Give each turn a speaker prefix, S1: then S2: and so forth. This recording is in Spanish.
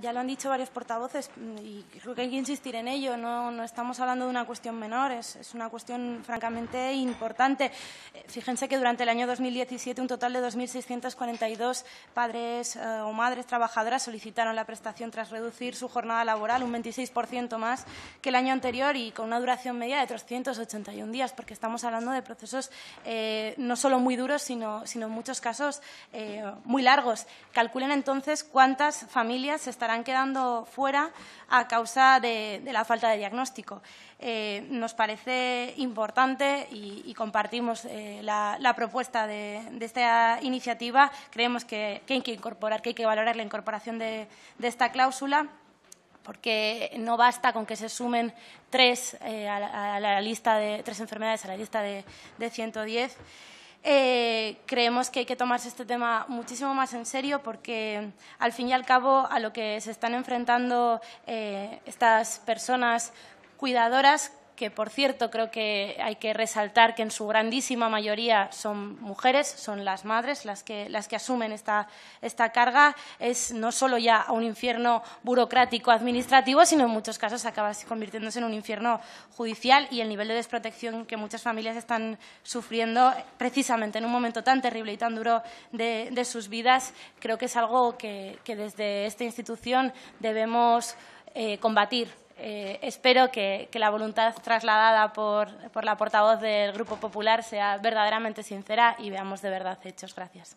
S1: Ya lo han dicho varios portavoces mm, y creo que hay que insistir en ello. No, estamos hablando de una cuestión menor, es, una cuestión francamente importante. Eh, fíjense que durante el año 2017 un total de 2.642 padres eh, o madres trabajadoras solicitaron la prestación tras reducir su jornada laboral un 26% más que el año anterior y con una duración media de 381 días, porque estamos hablando de procesos eh, no solo muy duros, sino, sino en muchos casos muy largos. Calculen entonces cuántas familias están estarán quedando fuera a causa de, la falta de diagnóstico. Eh, nos parece importante y, compartimos eh, la, propuesta de, esta iniciativa. Creemos que, hay que incorporar, que hay que valorar la incorporación de, esta cláusula porque no basta con que se sumen tres, eh, a, la, lista de, tres enfermedades a la lista de 110. Eh, creemos que hay que tomarse este tema muchísimo más en serio porque, al fin y al cabo, a lo que se están enfrentando eh, estas personas cuidadoras que por cierto creo que hay que resaltar que en su grandísima mayoría son mujeres, son las madres las que, las que asumen esta, carga, es no solo ya un infierno burocrático administrativo, sino en muchos casos acaba convirtiéndose en un infierno judicial y el nivel de desprotección que muchas familias están sufriendo precisamente en un momento tan terrible y tan duro de, sus vidas, creo que es algo que, desde esta institución debemos eh, combatir eh, espero que, la voluntad trasladada por, por la portavoz del Grupo Popular sea verdaderamente sincera y veamos de verdad hechos. Gracias.